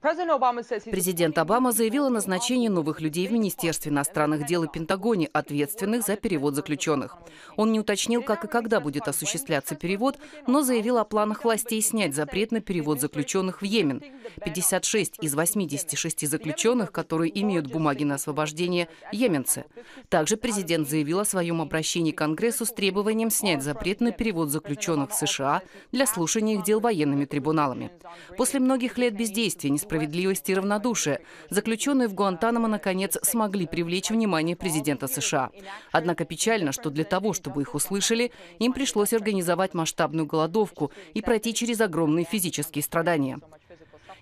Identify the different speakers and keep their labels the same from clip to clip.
Speaker 1: Президент
Speaker 2: Обама заявил о назначении новых людей в Министерстве иностранных дел и Пентагоне, ответственных за перевод заключенных. Он не уточнил, как и когда будет осуществляться перевод, но заявил о планах властей снять запрет на перевод заключенных в Йемен. 56 из 86 заключенных, которые имеют бумаги на освобождение, йеменцы. Также президент заявил о своем обращении к Конгрессу с требованием снять запрет на перевод заключенных в США для слушания их дел военными трибуналами. После многих лет бездействия, несмотря справедливости и равнодушия. Заключенные в Гуантанамо, наконец, смогли привлечь внимание президента США. Однако печально, что для того, чтобы их услышали, им пришлось организовать масштабную голодовку и пройти через огромные физические страдания.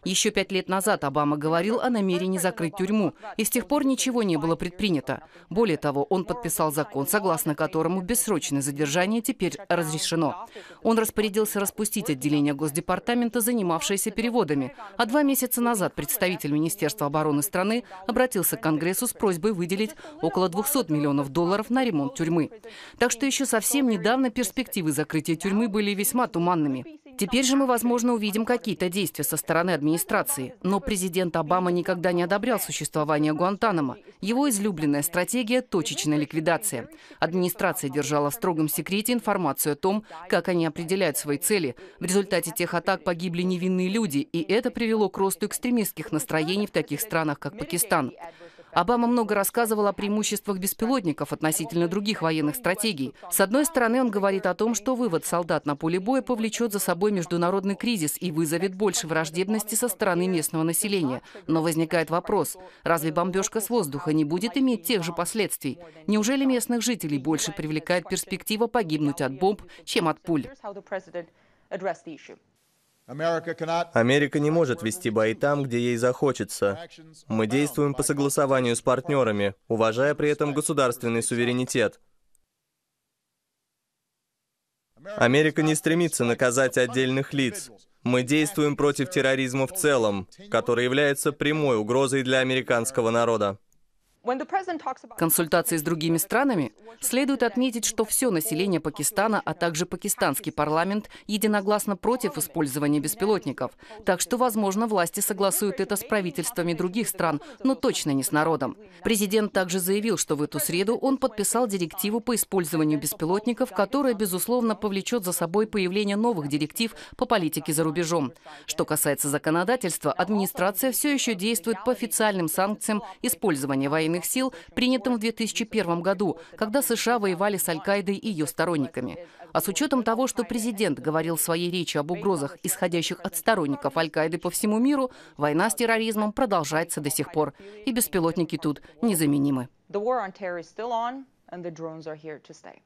Speaker 2: Еще пять лет назад Обама говорил о намерении закрыть тюрьму, и с тех пор ничего не было предпринято. Более того, он подписал закон, согласно которому бессрочное задержание теперь разрешено. Он распорядился распустить отделение Госдепартамента, занимавшееся переводами, а два месяца назад представитель Министерства обороны страны обратился к Конгрессу с просьбой выделить около 200 миллионов долларов на ремонт тюрьмы. Так что еще совсем недавно перспективы закрытия тюрьмы были весьма туманными. Теперь же мы, возможно, увидим какие-то действия со стороны администрации. Но президент Обама никогда не одобрял существование Гуантанамо. Его излюбленная стратегия – точечная ликвидация. Администрация держала в строгом секрете информацию о том, как они определяют свои цели. В результате тех атак погибли невинные люди, и это привело к росту экстремистских настроений в таких странах, как Пакистан. Обама много рассказывал о преимуществах беспилотников относительно других военных стратегий. С одной стороны, он говорит о том, что вывод солдат на поле боя повлечет за собой международный кризис и вызовет больше враждебности со стороны местного населения. Но возникает вопрос, разве бомбежка с воздуха не будет иметь тех же последствий? Неужели местных жителей больше привлекает перспектива погибнуть от бомб, чем от пуль? address the issue.
Speaker 1: Америка не может вести бои там, где ей захочется. Мы действуем по согласованию с партнерами, уважая при этом государственный суверенитет. Америка не стремится наказать отдельных лиц. Мы действуем против терроризма в целом, который является прямой угрозой для американского народа.
Speaker 2: Консультации с другими странами следует отметить, что все население Пакистана, а также пакистанский парламент единогласно против использования беспилотников. Так что, возможно, власти согласуют это с правительствами других стран, но точно не с народом. Президент также заявил, что в эту среду он подписал директиву по использованию беспилотников, которая, безусловно, повлечет за собой появление новых директив по политике за рубежом. Что касается законодательства, администрация все еще действует по официальным санкциям использования военных военных сил, принятым в 2001 году, когда США воевали с Аль-Каидой и ее сторонниками. А с учетом того, что президент говорил в своей речи об угрозах, исходящих от сторонников Аль-Каиды по всему миру, война с терроризмом продолжается до сих пор, и беспилотники тут незаменимы. The war on terror is still on, and the drones are here to stay.